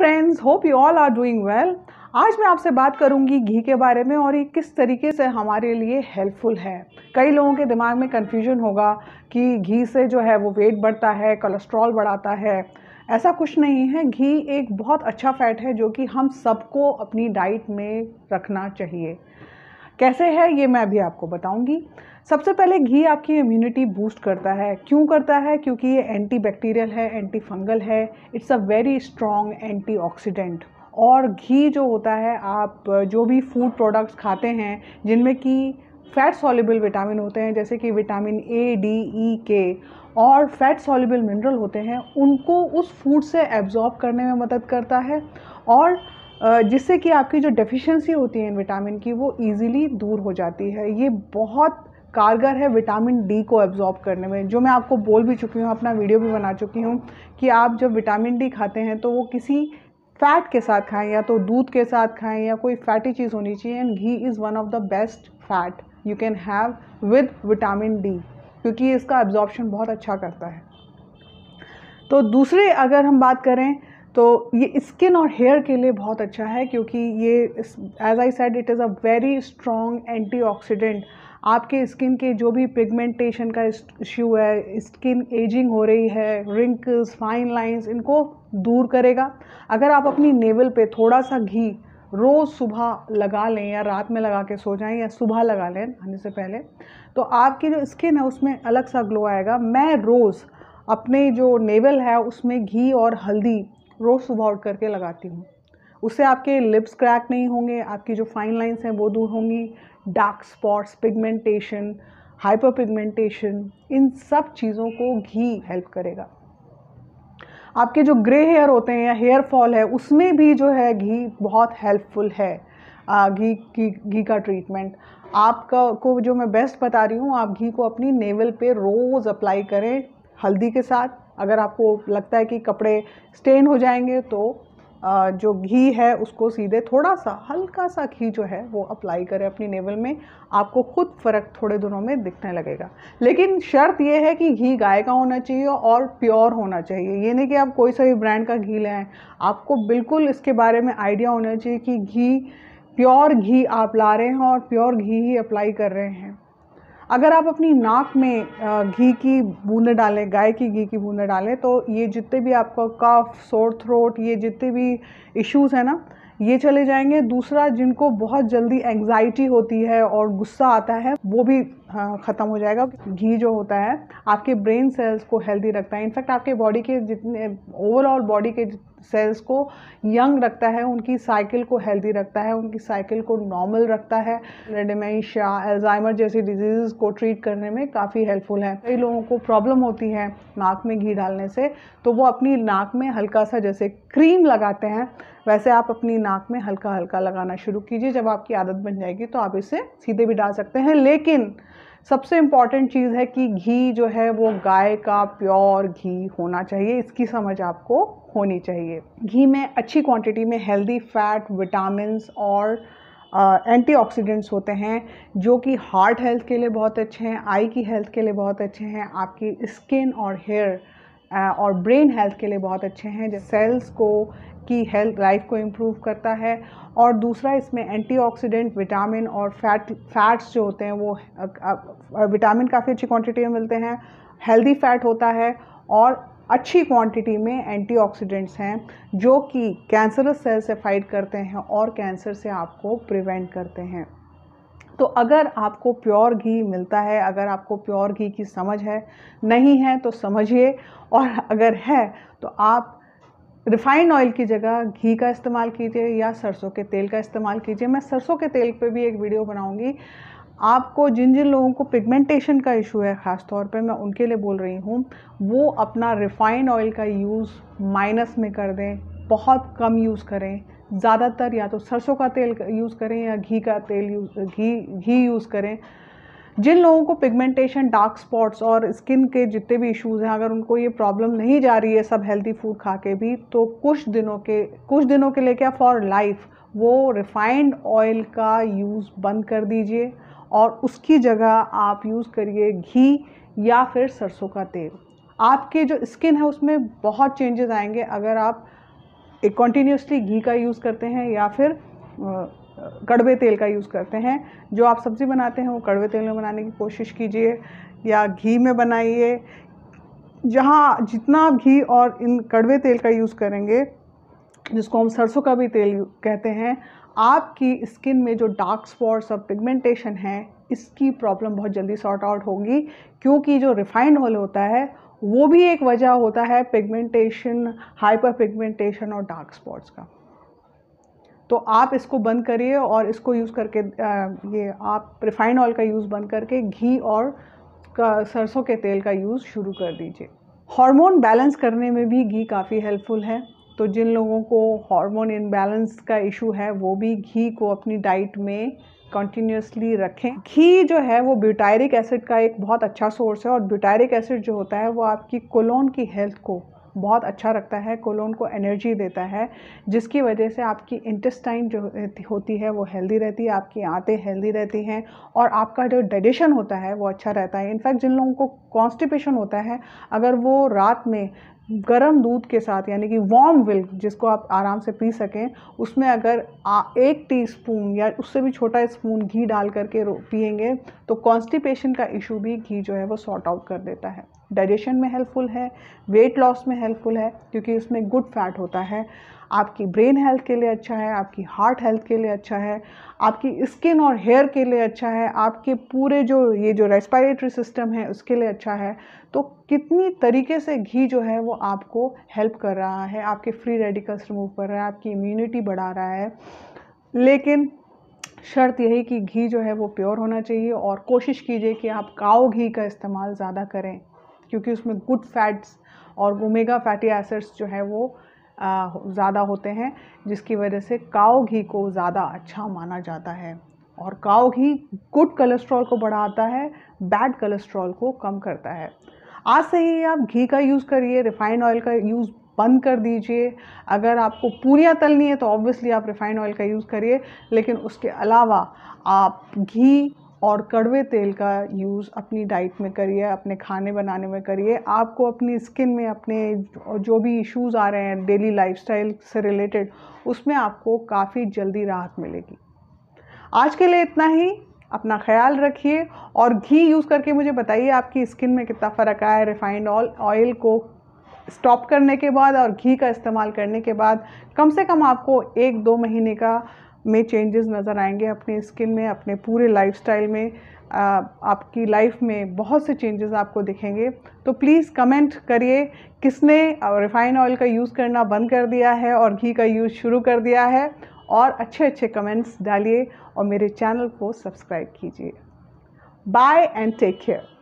friends hope you all are doing well आज मैं आपसे बात करूंगी घी के बारे में और ये किस तरीके से हमारे लिए हेल्पफुल है कई लोगों के दिमाग में कन्फ्यूजन होगा कि घी से जो है वो वेट बढ़ता है कोलेस्ट्रॉल बढ़ाता है ऐसा कुछ नहीं है घी एक बहुत अच्छा फैट है जो कि हम सबको अपनी डाइट में रखना चाहिए कैसे है ये मैं अभी आपको बताऊंगी सबसे पहले घी आपकी इम्यूनिटी बूस्ट करता है क्यों करता है क्योंकि ये एंटी बैक्टीरियल है एंटी फंगल है it's a very strong anti और घी जो होता है आप जो भी फूड प्रोडक्ट्स खाते हैं जिनमें कि फ़ैट सॉल्युबल विटामिन होते हैं जैसे कि विटामिन ए डी ई के और फैट सॉल्युबल मिनरल होते हैं उनको उस फूड से एब्जॉर्ब करने में मदद करता है और जिससे कि आपकी जो डेफिशिएंसी होती है इन विटामिन की वो इजीली दूर हो जाती है ये बहुत कारगर है विटामिन डी को एब्जॉर्ब करने में जो मैं आपको बोल भी चुकी हूँ अपना वीडियो भी बना चुकी हूँ कि आप जब विटामिन डी खाते हैं तो वो किसी फैट के साथ खाएं या तो दूध के साथ खाएं या कोई फैटी चीज़ होनी चाहिए and ghee is one of the best fat you can have with vitamin D क्योंकि इसका एब्जॉर्बशन बहुत अच्छा करता है तो दूसरे अगर हम बात करें तो ये स्किन और हेयर के लिए बहुत अच्छा है क्योंकि ये as I said it is a very strong antioxidant आपके स्किन के जो भी पिगमेंटेशन का इश्यू है स्किन एजिंग हो रही है रिंकल्स फाइन लाइंस इनको दूर करेगा अगर आप अपनी नेवल पे थोड़ा सा घी रोज़ सुबह लगा लें या रात में लगा के सो जाएं या सुबह लगा लें आने से पहले तो आपकी जो स्किन है उसमें अलग सा ग्लो आएगा मैं रोज़ अपने जो नेवल है उसमें घी और हल्दी रोज़ सुबह उठ करके लगाती हूँ उससे आपके लिप्स क्रैक नहीं होंगे आपकी जो फाइन लाइंस हैं वो दूर होंगी dark spots pigmentation hyperpigmentation इन सब चीज़ों को घी हेल्प करेगा आपके जो ग्रे हेयर होते हैं या हेयर फॉल है उसमें भी जो है घी बहुत हेल्पफुल है घी की घी का ट्रीटमेंट आपका को जो मैं बेस्ट बता रही हूँ आप घी को अपनी नेवल पे रोज़ अप्लाई करें हल्दी के साथ अगर आपको लगता है कि कपड़े स्टेन हो जाएंगे तो जो घी है उसको सीधे थोड़ा सा हल्का सा घी जो है वो अप्लाई करें अपनी नेवल में आपको खुद फ़र्क थोड़े दिनों में दिखने लगेगा लेकिन शर्त ये है कि घी गाय का होना चाहिए और प्योर होना चाहिए ये नहीं कि आप कोई सा भी ब्रांड का घी लाएँ आपको बिल्कुल इसके बारे में आइडिया होना चाहिए कि घी प्योर घी आप ला रहे हैं और प्योर घी ही अप्लाई कर रहे हैं अगर आप अपनी नाक में घी की बूंदें डालें गाय की घी की बूंदें डालें तो ये जितने भी आपको कफ सोर थ्रोट ये जितने भी इश्यूज़ हैं ना ये चले जाएंगे दूसरा जिनको बहुत जल्दी एंग्जाइटी होती है और गुस्सा आता है वो भी हाँ, ख़त्म हो जाएगा घी जो होता है आपके ब्रेन सेल्स को हेल्दी रखता है इनफैक्ट आपके बॉडी के जितने ओवरऑल बॉडी के सेल्स को यंग रखता है उनकी साइकिल को हेल्दी रखता है उनकी साइकिल को नॉर्मल रखता है डिमेंशिया एल्जाइमर जैसी डिजीज़ को ट्रीट करने में काफ़ी हेल्पफुल है कई लोगों को प्रॉब्लम होती है नाक में घी डालने से तो वो अपनी नाक में हल्का सा जैसे क्रीम लगाते हैं वैसे आप अपनी नाक में हल्का हल्का लगाना शुरू कीजिए जब आपकी आदत बन जाएगी तो आप इसे सीधे भी डाल सकते हैं लेकिन सबसे इम्पॉर्टेंट चीज़ है कि घी जो है वो गाय का प्योर घी होना चाहिए इसकी समझ आपको होनी चाहिए घी में अच्छी क्वांटिटी में हेल्दी फैट विटामिन और एंटीऑक्सीडेंट्स uh, होते हैं जो कि हार्ट हेल्थ के लिए बहुत अच्छे हैं आई की हेल्थ के लिए बहुत अच्छे हैं आपकी स्किन और हेयर और ब्रेन हेल्थ के लिए बहुत अच्छे हैं जैसे सेल्स को की हेल्थ लाइफ को इम्प्रूव करता है और दूसरा इसमें एंटीऑक्सीडेंट विटामिन और फैट फैट्स जो होते हैं वो विटामिन काफ़ी अच्छी क्वांटिटी में मिलते हैं हेल्दी फैट होता है और अच्छी क्वांटिटी में एंटीऑक्सीडेंट्स हैं जो कि कैंसरस सेल से फाइट करते हैं और कैंसर से आपको प्रिवेंट करते हैं तो अगर आपको प्योर घी मिलता है अगर आपको प्योर घी की समझ है नहीं है तो समझिए और अगर है तो आप रिफाइंड ऑयल की जगह घी का इस्तेमाल कीजिए या सरसों के तेल का इस्तेमाल कीजिए मैं सरसों के तेल पे भी एक वीडियो बनाऊंगी आपको जिन जिन लोगों को पिगमेंटेशन का इशू है ख़ास तौर पे मैं उनके लिए बोल रही हूँ वो अपना रिफाइंड ऑयल का यूज़ माइनस में कर दें बहुत कम यूज़ करें ज़्यादातर या तो सरसों का तेल यूज़ करें या घी का तेल यूज घी घी यूज़ करें जिन लोगों को पिगमेंटेशन डार्क स्पॉट्स और स्किन के जितने भी इश्यूज़ हैं अगर उनको ये प्रॉब्लम नहीं जा रही है सब हेल्दी फूड खा के भी तो कुछ दिनों के कुछ दिनों के लिए क्या फॉर लाइफ वो रिफाइंड ऑयल का यूज़ बंद कर दीजिए और उसकी जगह आप यूज़ करिए घी या फिर सरसों का तेल आपके जो स्किन है उसमें बहुत चेंजेस आएंगे अगर आप एक कॉन्टीन्यूसली घी का यूज़ करते हैं या फिर कड़वे तेल का यूज़ करते हैं जो आप सब्ज़ी बनाते हैं वो कड़वे तेल में बनाने की कोशिश कीजिए या घी में बनाइए जहाँ जितना आप घी और इन कड़वे तेल का यूज़ करेंगे जिसको हम सरसों का भी तेल कहते हैं आपकी स्किन में जो डार्क स्पॉट्स और पिगमेंटेशन है इसकी प्रॉब्लम बहुत जल्दी सॉर्ट आउट होगी क्योंकि जो रिफाइंड ऑयल होता है वो भी एक वजह होता है पिगमेंटेशन हाइपर पिगमेंटेशन और डार्क स्पॉट्स का तो आप इसको बंद करिए और इसको यूज़ करके ये आप रिफाइंड ऑयल का यूज़ बंद करके घी और सरसों के तेल का यूज़ शुरू कर दीजिए हार्मोन बैलेंस करने में भी घी काफ़ी हेल्पफुल है तो जिन लोगों को हार्मोन इनबैलेंस का इशू है वो भी घी को अपनी डाइट में कंटिन्यूसली रखें घी जो है वो ब्यूटायरिक एसिड का एक बहुत अच्छा सोर्स है और ब्यूटायरिक एसिड जो होता है वो आपकी कोलोन की हेल्थ को बहुत अच्छा रखता है कोलोन को एनर्जी देता है जिसकी वजह से आपकी इंटेस्टाइन जो होती है वो हेल्दी रहती है आपकी आंतें हेल्दी रहती हैं और आपका जो डाइजेशन होता है वो अच्छा रहता है इनफैक्ट जिन लोगों को कॉन्स्टिपेशन होता है अगर वो रात में गर्म दूध के साथ यानी कि वार्म मिल्क जिसको आप आराम से पी सकें उसमें अगर आ, एक टीस्पून या उससे भी छोटा स्पून घी डाल करके पियेंगे तो कॉन्स्टिपेशन का इशू भी घी जो है वो सॉर्ट आउट कर देता है डाइजेशन में हेल्पफुल है वेट लॉस में हेल्पफुल है क्योंकि उसमें गुड फैट होता है आपकी ब्रेन हेल्थ के लिए अच्छा है आपकी हार्ट हेल्थ के लिए अच्छा है आपकी स्किन और हेयर के लिए अच्छा है आपके पूरे जो ये जो रेस्पायरेटरी सिस्टम है उसके लिए अच्छा है तो कितनी तरीके से घी जो है वो आपको हेल्प कर रहा है आपके फ्री रेडिकल्स रिमूव कर रहा है आपकी इम्यूनिटी बढ़ा रहा है लेकिन शर्त यही कि घी जो है वो प्योर होना चाहिए और कोशिश कीजिए कि आप काओ घी का इस्तेमाल ज़्यादा करें क्योंकि उसमें गुड फैट्स और ओमेगा फैटी एसिड्स जो है वो ज़्यादा होते हैं जिसकी वजह से काओ घी को ज़्यादा अच्छा माना जाता है और काओ घी गुड कोलेस्ट्रॉल को बढ़ाता है बैड कोलेस्ट्रॉल को कम करता है आज से ही आप घी का यूज़ करिए रिफाइंड ऑयल का यूज़ बंद कर दीजिए अगर आपको पूरियाँ तलनी है तो ऑब्वियसली आप रिफाइंड ऑयल का यूज़ करिए लेकिन उसके अलावा आप घी और कड़वे तेल का यूज़ अपनी डाइट में करिए अपने खाने बनाने में करिए आपको अपनी स्किन में अपने जो भी इश्यूज आ रहे हैं डेली लाइफस्टाइल से रिलेटेड उसमें आपको काफ़ी जल्दी राहत मिलेगी आज के लिए इतना ही अपना ख्याल रखिए और घी यूज़ करके मुझे बताइए आपकी स्किन में कितना फ़र्क आया रिफाइंड ऑयल को स्टॉप करने के बाद और घी का इस्तेमाल करने के बाद कम से कम आपको एक दो महीने का में चेंजेस नज़र आएंगे अपने स्किन में अपने पूरे लाइफस्टाइल में आपकी लाइफ में बहुत से चेंजेस आपको दिखेंगे तो प्लीज़ कमेंट करिए किसने रिफ़ाइन ऑयल का यूज़ करना बंद कर दिया है और घी का यूज़ शुरू कर दिया है और अच्छे अच्छे कमेंट्स डालिए और मेरे चैनल को सब्सक्राइब कीजिए बाय एंड टेक केयर